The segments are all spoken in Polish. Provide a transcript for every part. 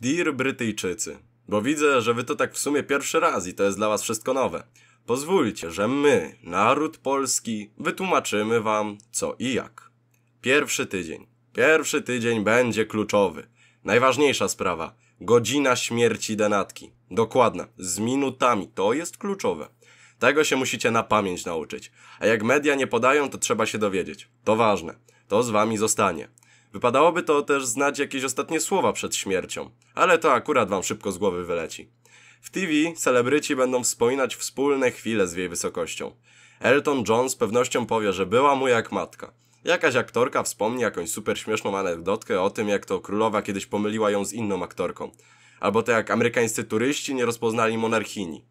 Dear Brytyjczycy, bo widzę, że wy to tak w sumie pierwszy raz i to jest dla was wszystko nowe. Pozwólcie, że my, naród polski, wytłumaczymy wam co i jak. Pierwszy tydzień. Pierwszy tydzień będzie kluczowy. Najważniejsza sprawa. Godzina śmierci denatki. Dokładna, z minutami. To jest kluczowe. Tego się musicie na pamięć nauczyć. A jak media nie podają, to trzeba się dowiedzieć. To ważne. To z wami zostanie. Wypadałoby to też znać jakieś ostatnie słowa przed śmiercią, ale to akurat wam szybko z głowy wyleci. W TV celebryci będą wspominać wspólne chwile z jej wysokością. Elton John z pewnością powie, że była mu jak matka. Jakaś aktorka wspomni jakąś super śmieszną anegdotkę o tym, jak to królowa kiedyś pomyliła ją z inną aktorką. Albo to jak amerykańscy turyści nie rozpoznali monarchini.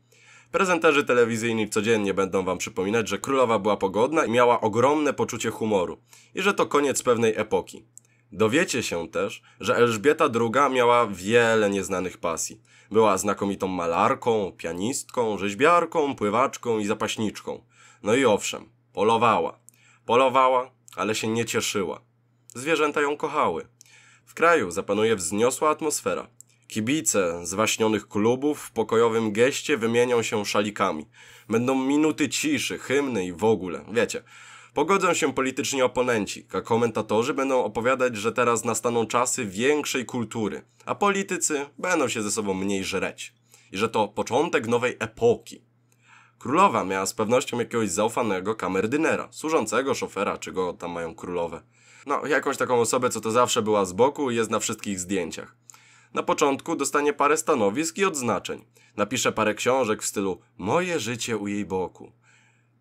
Prezenterzy telewizyjni codziennie będą wam przypominać, że królowa była pogodna i miała ogromne poczucie humoru. I że to koniec pewnej epoki. Dowiecie się też, że Elżbieta II miała wiele nieznanych pasji. Była znakomitą malarką, pianistką, rzeźbiarką, pływaczką i zapaśniczką. No i owszem, polowała. Polowała, ale się nie cieszyła. Zwierzęta ją kochały. W kraju zapanuje wzniosła atmosfera. Kibice z waśnionych klubów w pokojowym geście wymienią się szalikami. Będą minuty ciszy, hymny i w ogóle, wiecie. Pogodzą się polityczni oponenci, a komentatorzy będą opowiadać, że teraz nastaną czasy większej kultury, a politycy będą się ze sobą mniej żreć. I że to początek nowej epoki. Królowa miała z pewnością jakiegoś zaufanego kamerdynera, służącego szofera, czego tam mają królowe. No, jakąś taką osobę, co to zawsze była z boku i jest na wszystkich zdjęciach. Na początku dostanie parę stanowisk i odznaczeń. Napisze parę książek w stylu Moje życie u jej boku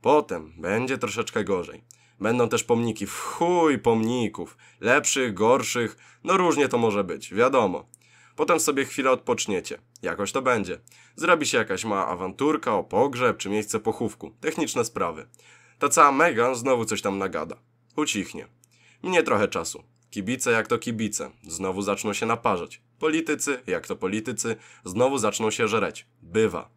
Potem będzie troszeczkę gorzej. Będą też pomniki, w chuj pomników, lepszych, gorszych, no różnie to może być, wiadomo. Potem sobie chwilę odpoczniecie, jakoś to będzie. Zrobi się jakaś mała awanturka o pogrzeb czy miejsce pochówku, techniczne sprawy. Ta cała Megan znowu coś tam nagada. Ucichnie. Minie trochę czasu. Kibice jak to kibice, znowu zaczną się naparzać. Politycy jak to politycy, znowu zaczną się żreć. Bywa.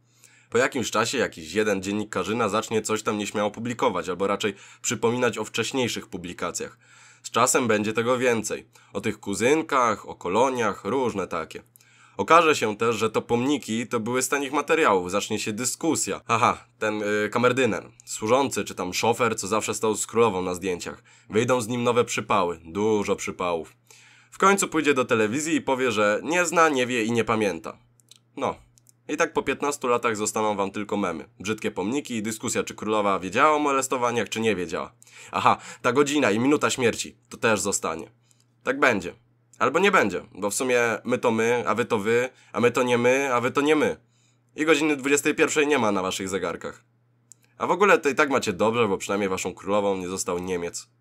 Po jakimś czasie jakiś jeden dziennikarzyna zacznie coś tam nieśmiało publikować, albo raczej przypominać o wcześniejszych publikacjach. Z czasem będzie tego więcej. O tych kuzynkach, o koloniach, różne takie. Okaże się też, że to pomniki to były z tanich materiałów, zacznie się dyskusja. Aha, ten yy, kamerdyner, służący czy tam szofer, co zawsze stał z królową na zdjęciach. Wyjdą z nim nowe przypały, dużo przypałów. W końcu pójdzie do telewizji i powie, że nie zna, nie wie i nie pamięta. No, i tak po 15 latach zostaną wam tylko memy, brzydkie pomniki i dyskusja, czy królowa wiedziała o molestowaniach, czy nie wiedziała. Aha, ta godzina i minuta śmierci, to też zostanie. Tak będzie. Albo nie będzie, bo w sumie my to my, a wy to wy, a my to nie my, a wy to nie my. I godziny 21 nie ma na waszych zegarkach. A w ogóle to i tak macie dobrze, bo przynajmniej waszą królową nie został Niemiec.